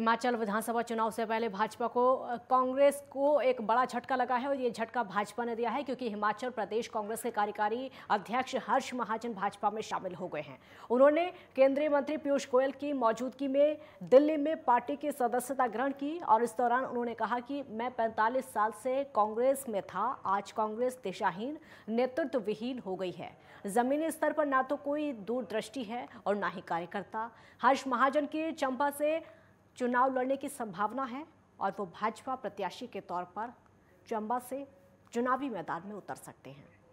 हिमाचल विधानसभा चुनाव से पहले भाजपा को कांग्रेस को एक बड़ा झटका लगा है और ये झटका भाजपा ने दिया है क्योंकि हिमाचल प्रदेश कांग्रेस के कार्यकारी अध्यक्ष हर्ष महाजन भाजपा में शामिल हो गए हैं उन्होंने केंद्रीय मंत्री पीयूष गोयल की मौजूदगी में दिल्ली में पार्टी की सदस्यता ग्रहण की और इस दौरान उन्होंने कहा कि मैं पैंतालीस साल से कांग्रेस में था आज कांग्रेस दिशाहीन नेतृत्वविहीन हो गई है जमीनी स्तर पर ना तो कोई दूरदृष्टि है और ना ही कार्यकर्ता हर्ष महाजन के चंपा से चुनाव लड़ने की संभावना है और वो भाजपा प्रत्याशी के तौर पर चंबा से चुनावी मैदान में उतर सकते हैं